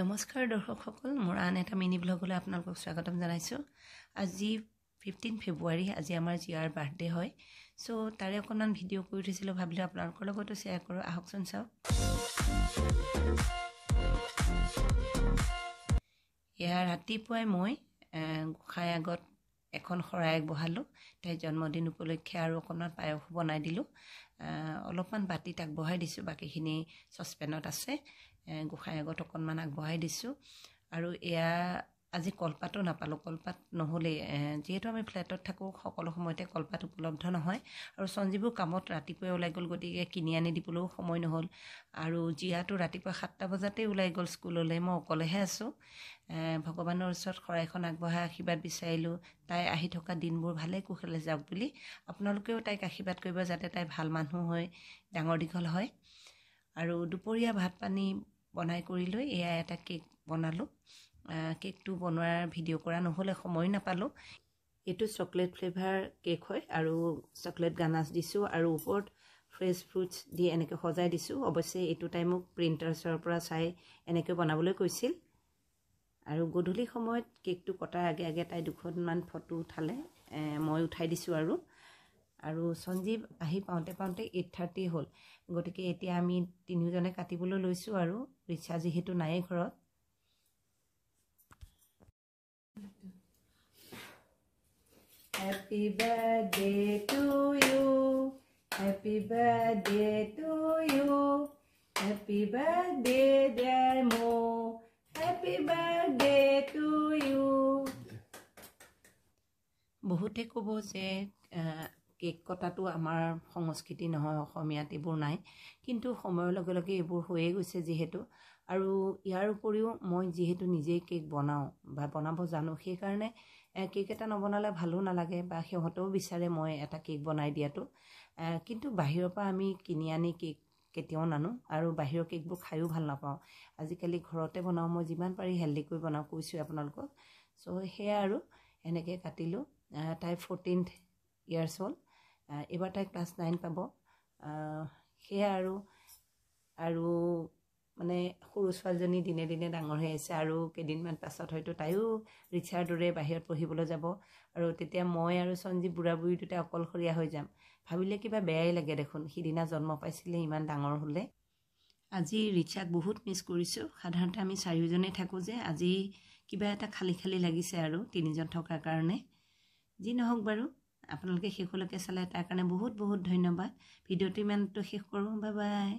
নমস্কাৰ দৰ্শকসকল মোৰ আন এটা মিনি ব্লগলৈ আপোনালোকক স্বাগতম জনাইছোঁ আজি ফিফটিন ফেব্ৰুৱাৰী আজি আমাৰ জীয়াৰ বাৰ্থডে হয় ছ' তাৰে অকণমান ভিডিঅ' কৰি উঠিছিলোঁ ভাবিলোঁ আপোনালোকৰ লগতো শ্বেয়াৰ কৰোঁ আহকচোন চাওক এয়া ৰাতিপুৱাই মই গোঁসাই আগত এখন শৰাই আগবঢ়ালোঁ তাইৰ জন্মদিন উপলক্ষে আৰু অকণমান পায়সো বনাই দিলোঁ অলপমান বাতিত আগবঢ়াই দিছোঁ বাকীখিনি চচপেনত আছে গোঁসাই আগত অকণমান আগবঢ়াই দিছোঁ আৰু এয়া আজি কলপাতো নাপালোঁ কলপাত নহ'লেই যিহেতু আমি ফ্লেটত থাকোঁ সকলো সময়তে কলপাত উপলব্ধ নহয় আৰু সঞ্জীৱো কামত ৰাতিপুৱাই ওলাই গ'ল গতিকে কিনি আনি দিবলৈও সময় নহ'ল আৰু জীয়াটো ৰাতিপুৱা সাতটা বজাতেই ওলাই গ'ল স্কুললৈ মই অকলেহে আছোঁ ভগৱানৰ ওচৰত শৰাইখন আগবঢ়াই আশীৰ্বাদ বিচাৰিলোঁ তাই আহি থকা দিনবোৰ ভালেই কুশলে যাওক বুলি আপোনালোকেও তাইক আশীৰ্বাদ কৰিব যাতে তাই ভাল মানুহ হয় ডাঙৰ দীঘল হয় আৰু দুপৰীয়া ভাত পানী বনাই কৰি লৈ এয়া এটা কেক বনালোঁ কেকটো বনোৱাৰ ভিডিঅ' কৰা নহ'লে সময় নাপালোঁ এইটো চকলেট ফ্লেভাৰ কেক হয় আৰু চকলেট গানাছ দিছোঁ আৰু ওপৰত ফ্ৰেছ ফ্ৰুটছ দি এনেকৈ সজাই দিছোঁ অৱশ্যে এইটো টাইমক প্ৰিণ্টাৰ্ছৰ পৰা চাই এনেকৈ বনাবলৈ কৈছিল আৰু গধূলি সময়ত কেকটো কটাৰ আগে আগে তাই দুখনমান ফটো উঠালে মই উঠাই দিছোঁ আৰু আৰু সঞ্জীৱ আহি পাওঁতে পাওঁতে এইট থাৰ্টি হ'ল গতিকে এতিয়া আমি তিনিওজনে কাটিবলৈ লৈছোঁ আৰু ৰিক্সা যিহেতু নায়েই ঘৰত Happy birthday to you. Happy birthday to you. Happy birthday, dear Mo. Happy birthday to you. Cake কটাটো আমাৰ সংস্কৃতি নহয় অসমীয়াত এইবোৰ নাই কিন্তু সময়ৰ লগে লগে এইবোৰ হৈয়ে গৈছে যিহেতু আৰু ইয়াৰ উপৰিও মই যিহেতু নিজেই কেক বনাওঁ বা বনাব জানো সেইকাৰণে কেক এটা নবনালে ভালো নালাগে বা সিহঁতেও বিচাৰে মই এটা কেক বনাই দিয়াটো কিন্তু বাহিৰৰ পৰা আমি কিনি আনি কেক কেতিয়াও নানো আৰু বাহিৰৰ কেকবোৰ খায়ো ভাল নাপাওঁ আজিকালি ঘৰতে বনাওঁ মই যিমান পাৰি হেল্ডিকৈ বনাওঁ কৈছোঁ আপোনালোকক চ' সেয়া আৰু এনেকৈ কাটিলোঁ তাই ফৰ্টিনথ ইয়াৰ্ছ হ'ল এইবাৰ তাই ক্লাছ নাইন পাব সেয়া আৰু আৰু মানে সৰু ছোৱালীজনী দিনে দিনে ডাঙৰ হৈ আছে আৰু কেইদিনমান পাছত হয়তো তাইও ৰিক্সাৰ দৰে বাহিৰত পঢ়িবলৈ যাব আৰু তেতিয়া মই আৰু সঞ্জীৱ বুঢ়া বুঢ়ী দুটা অকলশৰীয়া হৈ যাম ভাবিলে কিবা বেয়াই লাগে দেখোন সিদিনা জন্ম পাইছিলে ইমান ডাঙৰ হ'লে আজি ৰিক্সাক বহুত মিছ কৰিছোঁ সাধাৰণতে আমি চাৰিওজনে থাকোঁ যে আজি কিবা এটা খালী খালী লাগিছে আৰু তিনিজন থকাৰ কাৰণে যি নহওক বাৰু আপোনালোকে শেষলৈকে চালে তাৰ কাৰণে বহুত বহুত ধন্যবাদ ভিডিঅ'টো ইমানটো শেষ কৰোঁ বাই বাই